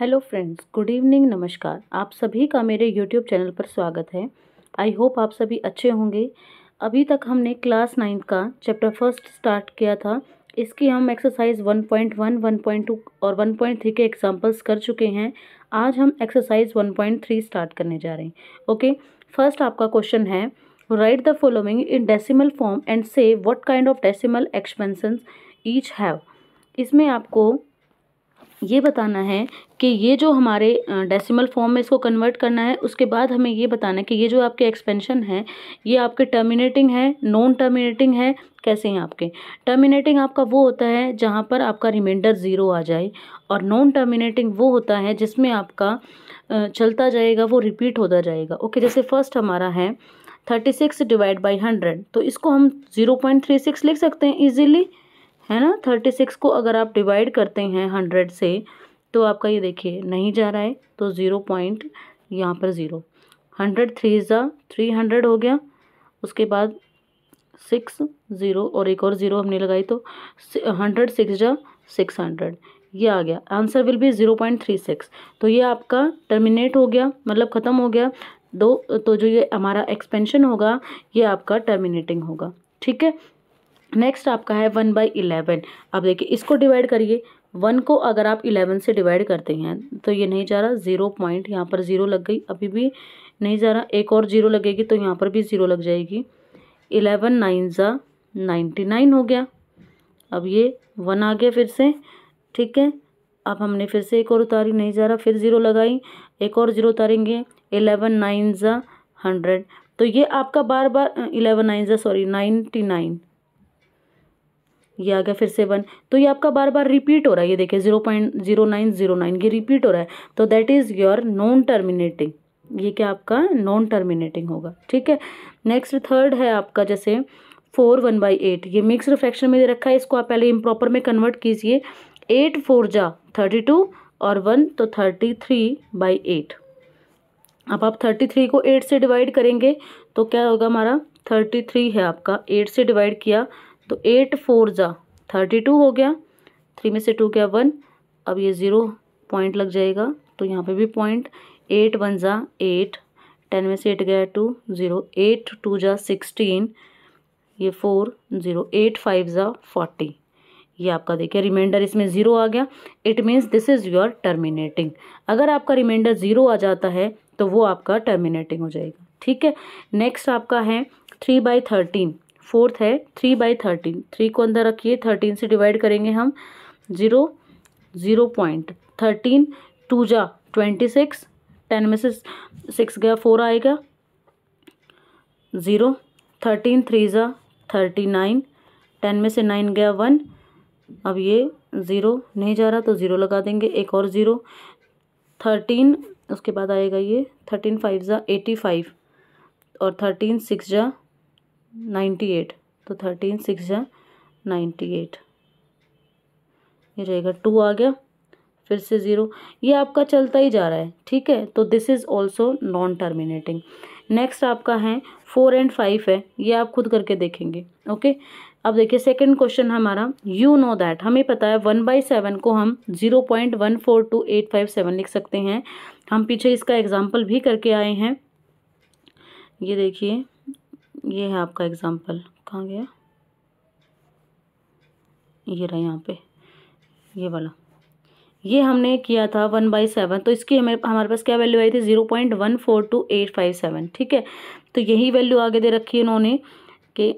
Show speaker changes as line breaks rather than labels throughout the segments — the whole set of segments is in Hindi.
हेलो फ्रेंड्स गुड इवनिंग नमस्कार आप सभी का मेरे यूट्यूब चैनल पर स्वागत है आई होप आप सभी अच्छे होंगे अभी तक हमने क्लास नाइन्थ का चैप्टर फर्स्ट स्टार्ट किया था इसकी हम एक्सरसाइज 1.1, 1.2 और 1.3 के एग्जांपल्स कर चुके हैं आज हम एक्सरसाइज 1.3 स्टार्ट करने जा रहे हैं ओके फर्स्ट आपका क्वेश्चन है right the following in decimal form and say what kind of decimal expansion each have इसमें आपको ये बताना है कि ये जो हमारे डेसिमल फॉर्म में इसको कन्वर्ट करना है उसके बाद हमें ये बताना है कि ये जो आपके एक्सपेंशन है ये आपके टर्मिनेटिंग है नॉन टर्मिनेटिंग है कैसे हैं आपके टर्मिनेटिंग आपका वो होता है जहाँ पर आपका रिमाइंडर ज़ीरो आ जाए और नॉन टर्मिनेटिंग वो होता है जिसमें आपका चलता जाएगा वो रिपीट होता जाएगा ओके जैसे फर्स्ट हमारा है thirty six divide by hundred तो इसको हम ज़ीरो पॉइंट थ्री सिक्स लिख सकते हैं ईजिली है ना थर्टी सिक्स को अगर आप डिवाइड करते हैं हंड्रेड से तो आपका ये देखिए नहीं जा रहा है तो ज़ीरो पॉइंट यहाँ पर ज़ीरो हंड्रेड थ्री ज़ा थ्री हंड्रेड हो गया उसके बाद सिक्स ज़ीरो और एक और ज़ीरो हमने लगाई तो हंड्रेड सिक्स जा सिक्स हंड्रेड ये आ गया answer will be zero point three six तो ये आपका टर्मिनेट हो गया मतलब ख़त्म हो गया दो तो जो ये हमारा एक्सपेंशन होगा ये आपका टर्मिनेटिंग होगा ठीक है नेक्स्ट आपका है वन बाई इलेवन अब देखिए इसको डिवाइड करिए वन को अगर आप इलेवन से डिवाइड करते हैं तो ये नहीं जा रहा ज़ीरो पॉइंट यहाँ पर ज़ीरो लग गई अभी भी नहीं जा रहा एक और ज़ीरो लगेगी तो यहाँ पर भी ज़ीरो लग जाएगी इलेवन नाइन ज़ा नाइन्टी नाइन हो गया अब ये वन आ गया फिर से ठीक है अब हमने फिर से एक और उतारी नहीं जा रहा फिर ज़ीरो लगाई एक और ज़ीरो उतारेंगे एलेवन नाइन ज़ा हंड्रेड तो ये आपका बार बार इलेवन नाइन ज़ा सॉरी नाइन्टी नाइन ये आ गया फिर से वन तो ये आपका बार बार रिपीट हो रहा है ये देखिए zero point zero nine zero nine ये रिपीट हो रहा है तो that is your non terminating ये क्या आपका नॉन टर्मिनेटिंग होगा ठीक है नेक्स्ट थर्ड है आपका जैसे फोर वन बाई एट ये मिक्स फ्रैक्शन में दे रखा है इसको आप पहले इम्प्रॉपर में कन्वर्ट कीजिए एट फोर जा थर्टी टू और वन तो थर्टी थ्री बाई एट अब आप थर्टी थ्री को एट से डिवाइड करेंगे तो क्या होगा हमारा थर्टी थ्री है आपका एट से डिवाइड किया तो एट फोर ज़ा थर्टी टू हो गया थ्री में से टू गया वन अब ये ज़ीरो पॉइंट लग जाएगा तो यहाँ पे भी पॉइंट एट वन ज़ा एट टेन में से एट गया टू ज़ीरो एट टू ज़ा सिक्सटीन ये फोर ज़ीरो एट फाइव ज़ा फोर्टी ये आपका देखिए रिमाइंडर इसमें ज़ीरो आ गया it means this is your terminating अगर आपका रिमाइंडर ज़ीरो आ जाता है तो वो आपका टर्मिनेटिंग हो जाएगा ठीक है नेक्स्ट आपका है थ्री बाई थर्टीन फोर्थ है थ्री बाई थर्टीन थ्री को अंदर रखिए थर्टीन से डिवाइड करेंगे हम zero zero point thirteen two जा ट्वेंटी सिक्स टेन में से सिक्स गया फोर आएगा ज़ीरो थर्टीन थ्री ज़ा थर्टी नाइन टेन में से नाइन गया वन अब ये ज़ीरो नहीं जा रहा तो ज़ीरो लगा देंगे एक और ज़ीरो थर्टीन उसके बाद आएगा ये थर्टीन फाइव ज़ा एटी फाइव और थर्टीन सिक्स जा नाइन्टी एट तो थर्टीन सिक्स है नाइन्टी एट ये रहेगा टू आ गया फिर से ज़ीरो ये आपका चलता ही जा रहा है ठीक है तो this is also non terminating next आपका है फोर एंड फाइव है ये आप खुद करके देखेंगे ओके अब देखिए सेकंड क्वेश्चन हमारा यू नो दैट हमें पता है वन बाई सेवन को हम zero point one four two eight five seven लिख सकते हैं हम पीछे इसका एग्जाम्पल भी करके आए हैं ये देखिए ये है आपका एग्ज़ाम्पल कहाँ गया ये रहा यहाँ पे ये वाला ये हमने किया था वन बाई सेवन तो इसकी हमें हमारे पास क्या वैल्यू आई थी zero point one four two eight five seven ठीक है तो यही वैल्यू आगे दे रखी है उन्होंने कि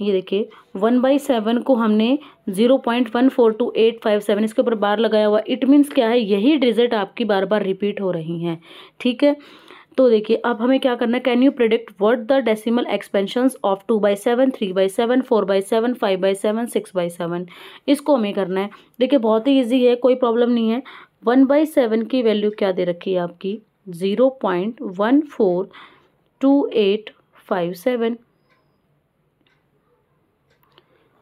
ये देखिए वन बाई सेवन को हमने zero point one four two eight five seven इसके ऊपर बार लगाया हुआ इट मीन्स क्या है यही डिजिट आपकी बार बार रिपीट हो रही हैं ठीक है तो देखिए अब हमें क्या करना है can you predict what the decimal expansion of two by seven three by seven four by seven five by seven six by seven इसको हमें करना है देखिए बहुत ही ईजी है कोई प्रॉब्लम नहीं है वन बाई सेवन की वैल्यू क्या दे रखी है आपकी zero point one four two eight five seven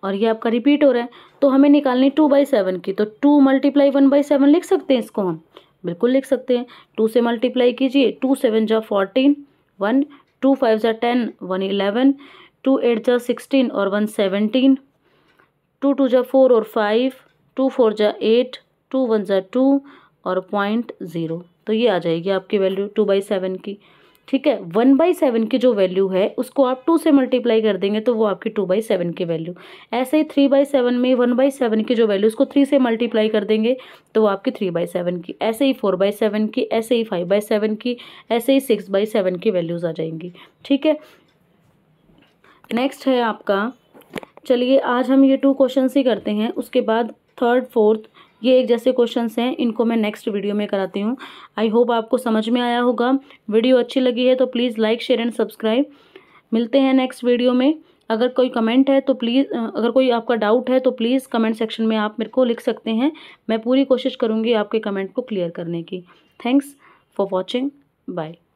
और ये आपका रिपीट हो रहा है तो हमें निकालनी टू बाई सेवन की तो two multiply one by seven लिख सकते हैं इसको हम बिल्कुल लिख सकते हैं टू से मल्टीप्लाई कीजिए टू सेवन जा फोर्टीन वन टू फाइव जा ten one eleven two eight जा सिक्सटीन और वन सेवनटीन टू टू जा फोर और फाइव टू फोर जा एट टू वन जा टू और पॉइंट ज़ीरो तो ये आ जाएगी आपकी वैल्यू टू बाई सेवन की ठीक है वन बाई सेवन की जो वैल्यू है उसको आप टू से मल्टीप्लाई कर देंगे तो वो आपकी टू बाई सेवन की वैल्यू ऐसे ही थ्री बाई सेवन में वन बाई सेवन की जो वैल्यू उसको थ्री से मल्टीप्लाई कर देंगे तो वो आपकी थ्री बाई सेवन की ऐसे ही फोर बाई सेवन की ऐसे ही फाइव बाई सेवन की ऐसे ही सिक्स बाई सेवन की वैल्यूज़ आ जाएंगी ठीक है नेक्स्ट है आपका चलिए आज हम ये टू क्वेश्चन ही करते हैं उसके बाद थर्ड फोर्थ ये एक जैसे क्वेश्चन हैं इनको मैं नेक्स्ट वीडियो में कराती हूँ आई होप आपको समझ में आया होगा वीडियो अच्छी लगी है तो please like share and subscribe मिलते हैं नेक्स्ट वीडियो में अगर कोई कमेंट है तो प्लीज़ अगर कोई आपका डाउट है तो प्लीज़ कमेंट सेक्शन में आप मेरे को लिख सकते हैं मैं पूरी कोशिश करूँगी आपके कमेंट को क्लियर करने की थैंक्स फॉर वॉचिंग बाय